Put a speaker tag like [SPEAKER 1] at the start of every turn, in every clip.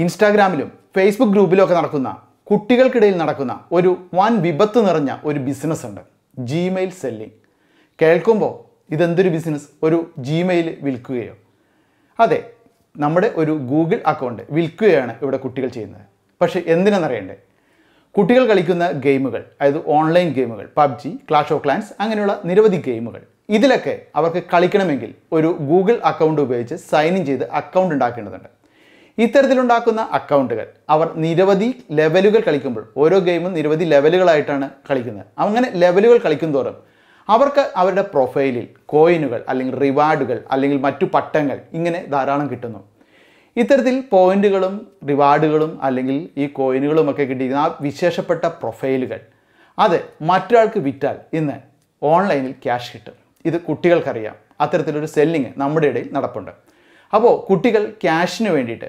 [SPEAKER 1] ഇൻസ്റ്റാഗ്രാമിലും ഫേസ്ബുക്ക് ഗ്രൂപ്പിലും ഒക്കെ നടക്കുന്ന കുട്ടികൾക്കിടയിൽ നടക്കുന്ന ഒരു വൻ വിപത്ത് നിറഞ്ഞ ഒരു ബിസിനസ് ഉണ്ട് ജിമെയിൽ സെല്ലിംഗ് കേൾക്കുമ്പോൾ ഇതെന്തൊരു ബിസിനസ് ഒരു ജിമെയിൽ വിൽക്കുകയോ അതെ നമ്മുടെ ഒരു ഗൂഗിൾ അക്കൗണ്ട് വിൽക്കുകയാണ് ഇവിടെ കുട്ടികൾ ചെയ്യുന്നത് പക്ഷേ എന്തിനെന്നറിയണ്ടേ കുട്ടികൾ കളിക്കുന്ന ഗെയിമുകൾ അതായത് ഓൺലൈൻ ഗെയിമുകൾ പബ്ജി ക്ലാഷ് ഓഫ് ക്ലാൻസ് അങ്ങനെയുള്ള നിരവധി ഗെയിമുകൾ ഇതിലൊക്കെ അവർക്ക് കളിക്കണമെങ്കിൽ ഒരു ഗൂഗിൾ അക്കൗണ്ട് ഉപയോഗിച്ച് സൈൻ ഇൻ ചെയ്ത് അക്കൗണ്ട് ഉണ്ടാക്കേണ്ടതുണ്ട് ഇത്തരത്തിലുണ്ടാക്കുന്ന അക്കൗണ്ടുകൾ അവർ നിരവധി ലെവലുകൾ കളിക്കുമ്പോൾ ഓരോ ഗെയിമും നിരവധി ലെവലുകളായിട്ടാണ് കളിക്കുന്നത് അങ്ങനെ ലെവലുകൾ തോറും അവർക്ക് അവരുടെ പ്രൊഫൈലിൽ കോയിനുകൾ അല്ലെങ്കിൽ റിവാർഡുകൾ അല്ലെങ്കിൽ മറ്റു പട്ടങ്ങൾ ഇങ്ങനെ ധാരാളം കിട്ടുന്നു ഇത്തരത്തിൽ പോയിന്റുകളും റിവാർഡുകളും അല്ലെങ്കിൽ ഈ കോയിനുകളും ഒക്കെ കിട്ടിയിരിക്കുന്ന ആ വിശേഷപ്പെട്ട പ്രൊഫൈലുകൾ അത് മറ്റൊരാൾക്ക് വിറ്റാൽ ഇന്ന് ഓൺലൈനിൽ ക്യാഷ് കിട്ടും ഇത് കുട്ടികൾക്കറിയാം അത്തരത്തിലൊരു സെല്ലിങ് നമ്മുടെ ഇടയിൽ നടപ്പുണ്ട് അപ്പോൾ കുട്ടികൾ ക്യാഷിന് വേണ്ടിയിട്ട്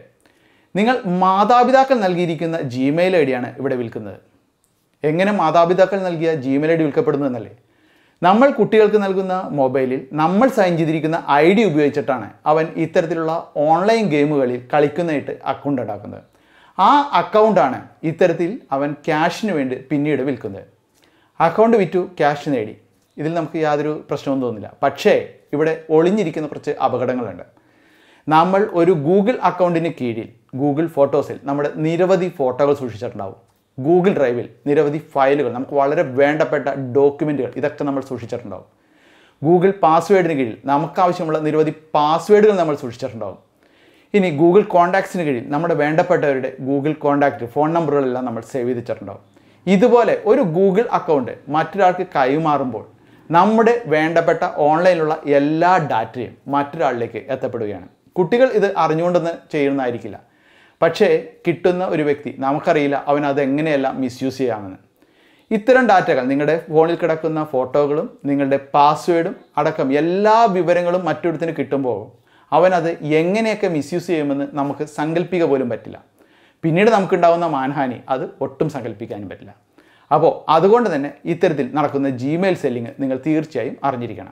[SPEAKER 1] നിങ്ങൾ മാതാപിതാക്കൾ നൽകിയിരിക്കുന്ന ജിമെയിൽ ഐ ഡിയാണ് ഇവിടെ വിൽക്കുന്നത് എങ്ങനെ മാതാപിതാക്കൾ നൽകിയ ജിമെയിൽ ഐ ഡി വിൽക്കപ്പെടുന്നു എന്നല്ലേ നമ്മൾ കുട്ടികൾക്ക് നൽകുന്ന മൊബൈലിൽ നമ്മൾ സൈൻ ചെയ്തിരിക്കുന്ന ഐ ഡി ഉപയോഗിച്ചിട്ടാണ് അവൻ ഇത്തരത്തിലുള്ള ഓൺലൈൻ ഗെയിമുകളിൽ കളിക്കുന്നതായിട്ട് അക്കൗണ്ട് ഉണ്ടാക്കുന്നത് ആ അക്കൗണ്ടാണ് ഇത്തരത്തിൽ അവൻ ക്യാഷിന് വേണ്ടി പിന്നീട് വിൽക്കുന്നത് അക്കൗണ്ട് വിറ്റു ക്യാഷ് നേടി ഇതിൽ നമുക്ക് യാതൊരു പ്രശ്നവും തോന്നില്ല പക്ഷേ ഇവിടെ ഒളിഞ്ഞിരിക്കുന്ന കുറച്ച് അപകടങ്ങളുണ്ട് നമ്മൾ ഒരു ഗൂഗിൾ അക്കൗണ്ടിന് കീഴിൽ ഗൂഗിൾ ഫോട്ടോസിൽ നമ്മുടെ നിരവധി ഫോട്ടോകൾ സൂക്ഷിച്ചിട്ടുണ്ടാവും ഗൂഗിൾ ഡ്രൈവിൽ നിരവധി ഫയലുകൾ നമുക്ക് വളരെ വേണ്ടപ്പെട്ട ഡോക്യുമെൻറ്റുകൾ ഇതൊക്കെ നമ്മൾ സൂക്ഷിച്ചിട്ടുണ്ടാവും ഗൂഗിൾ പാസ്വേഡിന് കീഴിൽ നമുക്കാവശ്യമുള്ള നിരവധി പാസ്വേഡുകൾ നമ്മൾ സൂക്ഷിച്ചിട്ടുണ്ടാവും ഇനി ഗൂഗിൾ കോൺടാക്ട്സിന് കീഴിൽ നമ്മുടെ വേണ്ടപ്പെട്ടവരുടെ ഗൂഗിൾ കോൺടാക്റ്റ് ഫോൺ നമ്പറുകളെല്ലാം നമ്മൾ സേവ് ചെയ്തിട്ടുണ്ടാവും ഇതുപോലെ ഒരു ഗൂഗിൾ അക്കൗണ്ട് മറ്റൊരാൾക്ക് കൈമാറുമ്പോൾ നമ്മുടെ വേണ്ടപ്പെട്ട ഓൺലൈനിലുള്ള എല്ലാ ഡാറ്റയും മറ്റൊരാളിലേക്ക് എത്തപ്പെടുകയാണ് കുട്ടികൾ ഇത് അറിഞ്ഞുകൊണ്ടെന്ന് ചെയ്യുന്നതായിരിക്കില്ല പക്ഷേ കിട്ടുന്ന ഒരു വ്യക്തി നമുക്കറിയില്ല അവൻ അതെങ്ങനെയല്ല മിസ്യൂസ് ചെയ്യാമെന്ന് ഇത്തരം ഡാറ്റകൾ നിങ്ങളുടെ ഫോണിൽ കിടക്കുന്ന ഫോട്ടോകളും നിങ്ങളുടെ പാസ്വേഡും അടക്കം എല്ലാ വിവരങ്ങളും മറ്റൊരുത്തിന് കിട്ടുമ്പോൾ അവനത് എങ്ങനെയൊക്കെ മിസ്യൂസ് ചെയ്യുമെന്ന് നമുക്ക് സങ്കല്പിക്കുക പോലും പറ്റില്ല പിന്നീട് നമുക്കുണ്ടാകുന്ന മാൻഹാനി അത് ഒട്ടും സങ്കല്പിക്കാനും പറ്റില്ല അപ്പോൾ അതുകൊണ്ട് തന്നെ ഇത്തരത്തിൽ നടക്കുന്ന ജിമെയിൽ സെല്ലിങ് നിങ്ങൾ തീർച്ചയായും അറിഞ്ഞിരിക്കണം